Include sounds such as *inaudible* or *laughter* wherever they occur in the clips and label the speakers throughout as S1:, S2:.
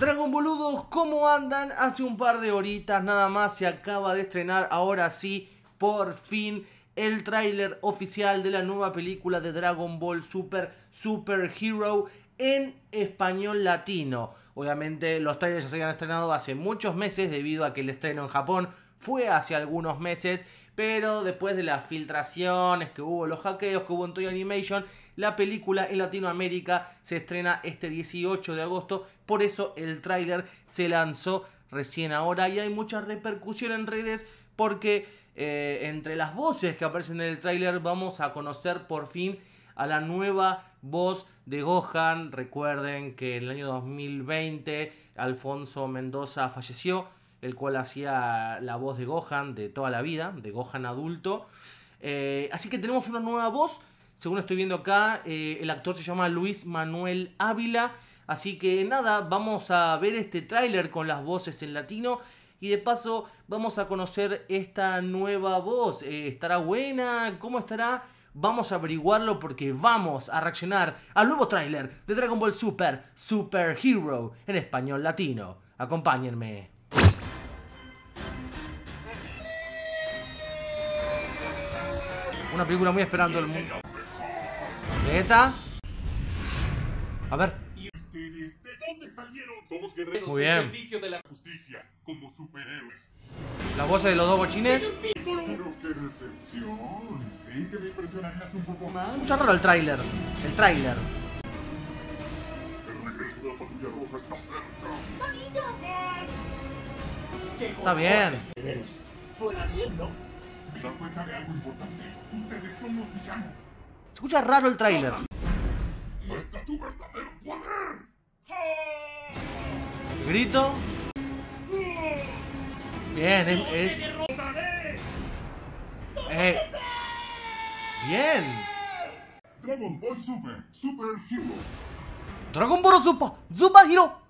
S1: Dragon Boludos, ¿cómo andan? Hace un par de horitas nada más se acaba de estrenar, ahora sí, por fin, el tráiler oficial de la nueva película de Dragon Ball Super Super Hero en español latino. Obviamente los trailers ya se habían estrenado hace muchos meses debido a que el estreno en Japón fue hace algunos meses pero después de las filtraciones que hubo, los hackeos que hubo en Toy Animation, la película en Latinoamérica se estrena este 18 de agosto. Por eso el tráiler se lanzó recién ahora y hay mucha repercusión en redes porque eh, entre las voces que aparecen en el tráiler vamos a conocer por fin a la nueva voz de Gohan. Recuerden que en el año 2020 Alfonso Mendoza falleció el cual hacía la voz de Gohan de toda la vida, de Gohan adulto. Eh, así que tenemos una nueva voz. Según estoy viendo acá, eh, el actor se llama Luis Manuel Ávila. Así que nada, vamos a ver este tráiler con las voces en latino. Y de paso vamos a conocer esta nueva voz. Eh, ¿Estará buena? ¿Cómo estará? Vamos a averiguarlo porque vamos a reaccionar al nuevo tráiler de Dragon Ball Super Super Hero en español latino. Acompáñenme. Una película muy esperando el mundo. ¿Vegeta? A ver. ¿Y ustedes de dónde salieron? Somos guerreros muy de la justicia como
S2: superhéroes. La voz de los Dobo bochines.
S1: Pero qué decepción. Creí que me impresionarías un poco más. Mucho raro el tráiler. El tráiler. Está cerca. Está bien se dan cuenta de algo importante. Ustedes son los villanos. escucha raro el tráiler. Muestra tu verdadero poder. grito. Bien, es. es... Eh. Bien. Dragon Ball Super, Super Hero. Dragon Ball Super, Super Hero.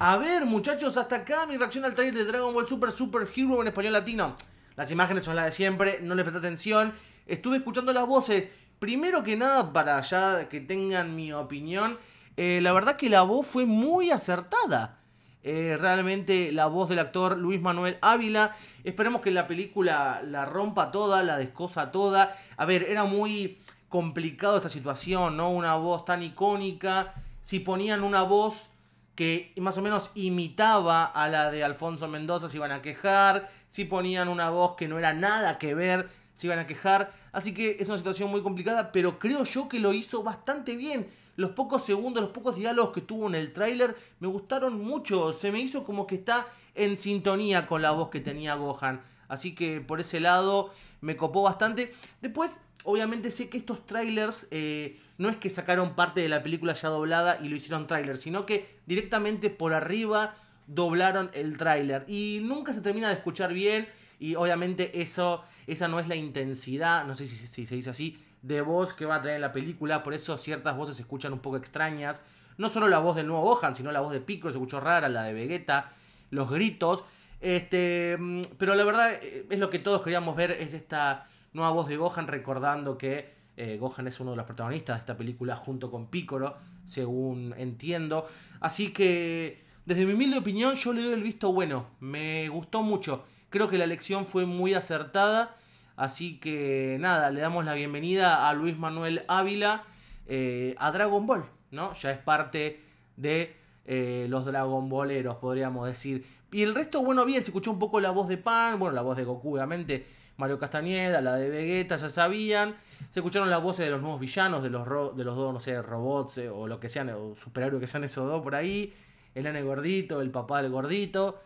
S1: A ver, muchachos, hasta acá mi reacción al trailer de Dragon Ball Super Super Hero en español latino. Las imágenes son las de siempre, no les presté atención. Estuve escuchando las voces. Primero que nada, para ya que tengan mi opinión, eh, la verdad que la voz fue muy acertada. Eh, realmente la voz del actor Luis Manuel Ávila. Esperemos que la película la rompa toda, la descosa toda. A ver, era muy complicado esta situación, ¿no? Una voz tan icónica. Si ponían una voz que más o menos imitaba a la de Alfonso Mendoza, si iban a quejar, si ponían una voz que no era nada que ver, si iban a quejar. Así que es una situación muy complicada, pero creo yo que lo hizo bastante bien. Los pocos segundos, los pocos diálogos que tuvo en el tráiler me gustaron mucho. Se me hizo como que está en sintonía con la voz que tenía Gohan. Así que por ese lado me copó bastante. Después obviamente sé que estos trailers eh, no es que sacaron parte de la película ya doblada y lo hicieron trailer, sino que directamente por arriba doblaron el tráiler y nunca se termina de escuchar bien y obviamente eso esa no es la intensidad, no sé si, se dice así, de voz que va a traer la película, por eso ciertas voces se escuchan un poco extrañas, no solo la voz del nuevo Gohan, sino la voz de Piccolo se escuchó rara, la de Vegeta, los gritos, este, mm, pero la verdad eh, es lo que todos queríamos ver es esta nueva voz de Gohan, recordando que eh, Gohan es uno de los protagonistas de esta película junto con Piccolo, según entiendo. Así que, desde mi humilde opinión, yo le doy el visto bueno. Me gustó mucho. Creo que la elección fue muy acertada. Así que nada, le damos la bienvenida a Luis Manuel Ávila eh, a Dragon Ball, ¿no? Ya es parte de eh, los Dragon Boleros, podríamos decir. Y el resto, bueno, bien, se escuchó un poco la voz de Pan, bueno, la voz de Goku, obviamente. Mario Castañeda, la de Vegeta, ya sabían. Se escucharon las voces de los nuevos villanos, de los, de los dos, no sé, robots eh, o lo que sean, o superhéroes que sean esos dos por ahí. El nene gordito, el papá del gordito.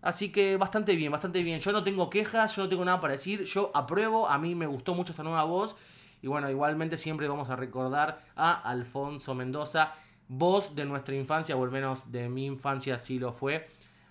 S1: Así que bastante bien, bastante bien. Yo no tengo quejas, yo no tengo nada para decir. Yo apruebo, a mí me gustó mucho esta nueva voz. Y bueno, igualmente siempre vamos a recordar a Alfonso Mendoza, voz de nuestra infancia, o al menos de mi infancia si lo fue.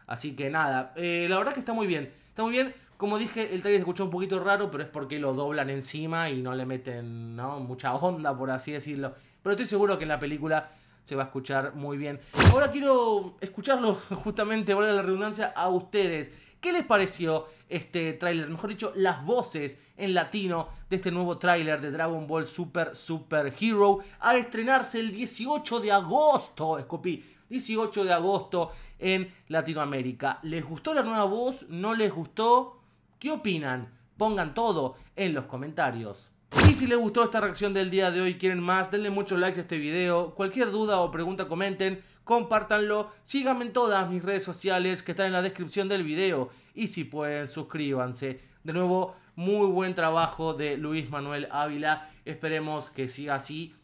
S1: Así que nada, eh, la verdad que está muy bien. Está muy bien. Como dije, el trailer se escuchó un poquito raro, pero es porque lo doblan encima y no le meten mucha onda, por así decirlo. Pero estoy seguro que en la película se va a escuchar muy bien. Ahora quiero escucharlo, *laughs* justamente, valga la redundancia, a ustedes. ¿Qué les pareció este tráiler? Mejor dicho, las voces en latino de este nuevo tráiler de Dragon Ball Super Super Hero a estrenarse el 18 de agosto, escopí, 18 de agosto en Latinoamérica. ¿Les gustó la nueva voz? ¿No les gustó? ¿Qué opinan? Pongan todo en los comentarios. Y si les gustó esta reacción del día de hoy, quieren más, denle muchos likes a este video. Cualquier duda o pregunta comenten, compártanlo, síganme en todas mis redes sociales que están en la descripción del video. Y si pueden, suscríbanse. De nuevo, muy buen trabajo de Luis Manuel Ávila. Esperemos que siga así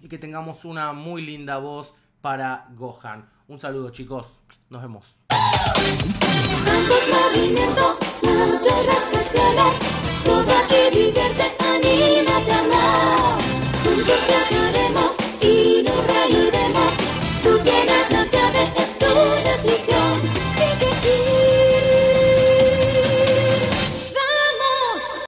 S1: y que tengamos una muy linda voz para Gohan. Un saludo chicos, nos vemos.
S2: Muchas canciones.
S1: Todo y divierte, a